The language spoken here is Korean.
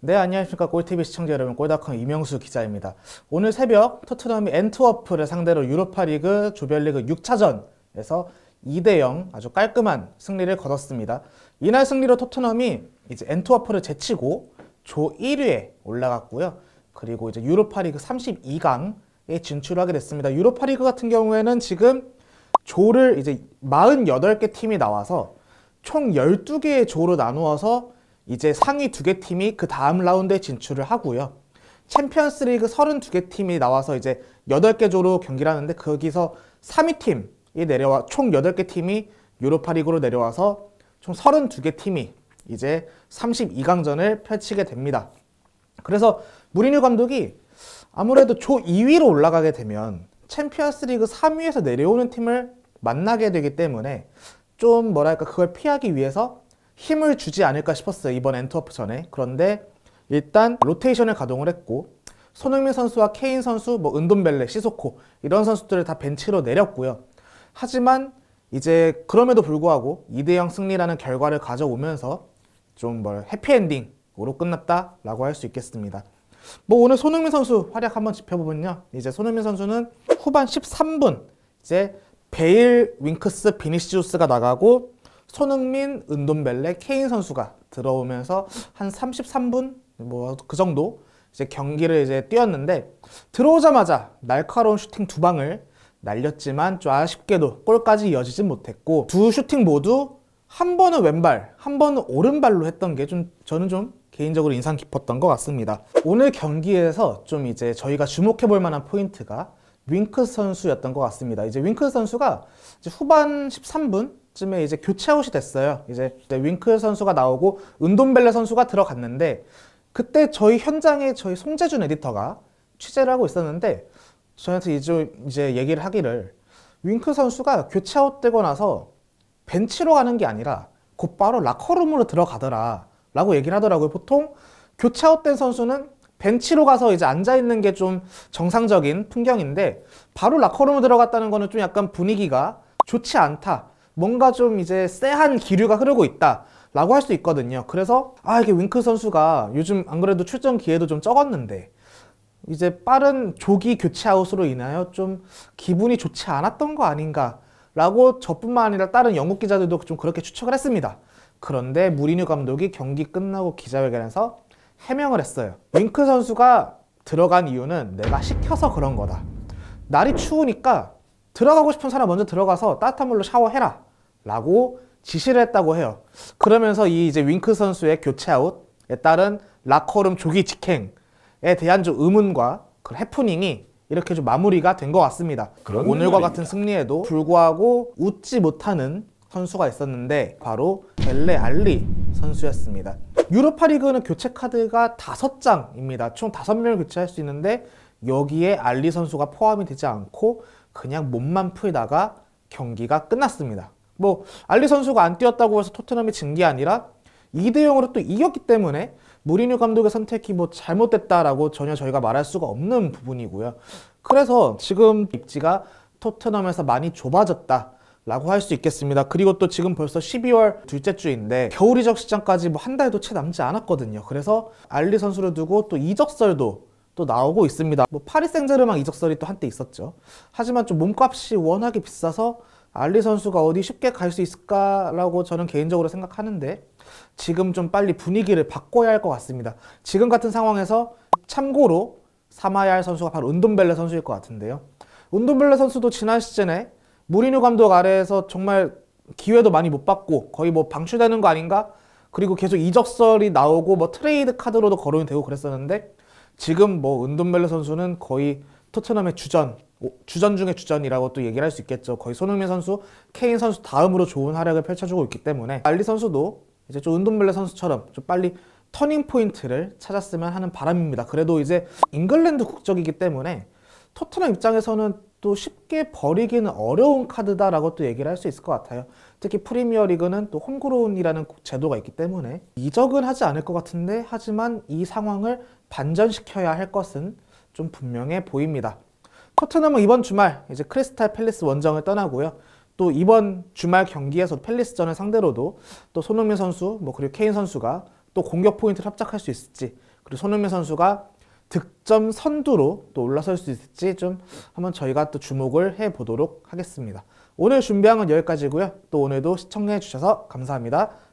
네, 안녕하십니까. 꼴TV 시청자 여러분, 꼴닷컴 이명수 기자입니다. 오늘 새벽 토트넘이 엔트워프를 상대로 유로파리그 조별리그 6차전에서 2대0 아주 깔끔한 승리를 거뒀습니다. 이날 승리로 토트넘이 이제 엔트워프를 제치고 조 1위에 올라갔고요. 그리고 이제 유로파리그 32강에 진출하게 됐습니다. 유로파리그 같은 경우에는 지금 조를 이제 48개 팀이 나와서 총 12개의 조로 나누어서 이제 상위 두 개 팀이 그 다음 라운드에 진출을 하고요. 챔피언스 리그 32개 팀이 나와서 이제 8개 조로 경기를 하는데 거기서 3위 팀이 내려와 총 8개 팀이 유로파 리그로 내려와서 총 32개 팀이 이제 32강전을 펼치게 됩니다. 그래서 무리뉴 감독이 아무래도 조 2위로 올라가게 되면 챔피언스 리그 3위에서 내려오는 팀을 만나게 되기 때문에 좀 뭐랄까 그걸 피하기 위해서 힘을 주지 않을까 싶었어요. 이번 엔트워프전에. 그런데 일단 로테이션을 가동을 했고 손흥민 선수와 케인 선수, 뭐은돔벨레 시소코 이런 선수들을 다 벤치로 내렸고요. 하지만 이제 그럼에도 불구하고 2대0 승리라는 결과를 가져오면서 좀 뭘 해피엔딩으로 끝났다라고 할 수 있겠습니다. 뭐 오늘 손흥민 선수 활약 한번 짚어보면요. 이제 손흥민 선수는 후반 13분 이제 베일, 윙크스, 비니시우스가 나가고 손흥민, 은돈벨레, 케인 선수가 들어오면서 한 33분 뭐 그 정도 이제 경기를 이제 뛰었는데 들어오자마자 날카로운 슈팅 두 방을 날렸지만 좀 아쉽게도 골까지 이어지진 못했고 두 슈팅 모두 한 번은 왼발, 한 번은 오른발로 했던 게 좀 저는 좀 개인적으로 인상 깊었던 것 같습니다. 오늘 경기에서 좀 이제 저희가 주목해 볼 만한 포인트가 윙크 선수였던 것 같습니다. 이제 윙크 선수가 이제 후반 13분 쯤에 이제 교체 아웃이 됐어요. 이제, 윙크 선수가 나오고 은돔벨레 선수가 들어갔는데 그때 저희 현장에 저희 송재준 에디터가 취재를 하고 있었는데 저한테 이제, 이제 얘기를 하기를 윙크 선수가 교체 아웃되고 나서 벤치로 가는 게 아니라 곧바로 라커룸으로 들어가더라 라고 얘기를 하더라고요. 보통 교체 아웃된 선수는 벤치로 가서 이제 앉아있는 게 좀 정상적인 풍경인데 바로 라커룸으로 들어갔다는 거는 좀 약간 분위기가 좋지 않다 뭔가 좀 이제 쎄한 기류가 흐르고 있다 라고 할 수 있거든요 그래서 아 이게 윙크 선수가 요즘 안 그래도 출전 기회도 좀 적었는데 이제 빠른 조기 교체 아웃으로 인하여 좀 기분이 좋지 않았던 거 아닌가 라고 저뿐만 아니라 다른 영국 기자들도 좀 그렇게 추측을 했습니다 그런데 무리뉴 감독이 경기 끝나고 기자회견에서 해명을 했어요 윙크 선수가 들어간 이유는 내가 시켜서 그런 거다 날이 추우니까 들어가고 싶은 사람 먼저 들어가서 따뜻한 물로 샤워해라 라고 지시를 했다고 해요. 그러면서 이 이제 윙크 선수의 교체 아웃에 따른 라커룸 조기 직행에 대한 좀 의문과 그 해프닝이 이렇게 좀 마무리가 된 것 같습니다. 오늘과 같은 승리에도 불구하고 웃지 못하는 선수가 있었는데 바로 벨레 알리 선수였습니다. 유로파리그는 교체 카드가 다섯 장입니다총 다섯 명을 교체할 수 있는데 여기에 알리 선수가 포함이 되지 않고 그냥 몸만 풀다가 경기가 끝났습니다. 뭐 알리 선수가 안 뛰었다고 해서 토트넘이 진 게 아니라 2대 0으로 또 이겼기 때문에 무리뉴 감독의 선택이 뭐 잘못됐다라고 전혀 저희가 말할 수가 없는 부분이고요. 그래서 지금 입지가 토트넘에서 많이 좁아졌다. 라고 할 수 있겠습니다. 그리고 또 지금 벌써 12월 둘째 주인데 겨울 이적 시장까지 뭐 한 달도 채 남지 않았거든요. 그래서 알리 선수를 두고 또 이적설도 또 나오고 있습니다. 뭐 파리 생제르망 이적설이 또 한때 있었죠. 하지만 좀 몸값이 워낙에 비싸서 알리 선수가 어디 쉽게 갈 수 있을까라고 저는 개인적으로 생각하는데 지금 좀 빨리 분위기를 바꿔야 할 것 같습니다. 지금 같은 상황에서 참고로 삼아야 할 선수가 바로 은돈벨레 선수일 것 같은데요. 은돈벨레 선수도 지난 시즌에 무리뉴 감독 아래에서 정말 기회도 많이 못 받고 거의 뭐 방출되는 거 아닌가? 그리고 계속 이적설이 나오고 뭐 트레이드 카드로도 거론이 되고 그랬었는데 지금 뭐 은돈벨레 선수는 거의 토트넘의 주전 주전 중에 주전이라고 또 얘기를 할 수 있겠죠. 거의 손흥민 선수, 케인 선수 다음으로 좋은 활약을 펼쳐주고 있기 때문에 알리 선수도 이제 좀 은돈벨레 선수처럼 좀 빨리 터닝 포인트를 찾았으면 하는 바람입니다. 그래도 이제 잉글랜드 국적이기 때문에 토트넘 입장에서는 또 쉽게 버리기는 어려운 카드다라고 또 얘기를 할 수 있을 것 같아요. 특히 프리미어 리그는 또 홈그로운이라는 제도가 있기 때문에 이적은 하지 않을 것 같은데 하지만 이 상황을 반전시켜야 할 것은 좀 분명해 보입니다. 커트넘은 이번 주말 이제 크리스탈 팰리스 원정을 떠나고요. 또 이번 주말 경기에서 팰리스전을 상대로도 또 손흥민 선수 뭐 그리고 케인 선수가 또 공격 포인트를 합작할 수 있을지 그리고 손흥민 선수가 득점 선두로 또 올라설 수 있을지 좀 한번 저희가 또 주목을 해보도록 하겠습니다. 오늘 준비한 건 여기까지고요. 또 오늘도 시청해 주셔서 감사합니다.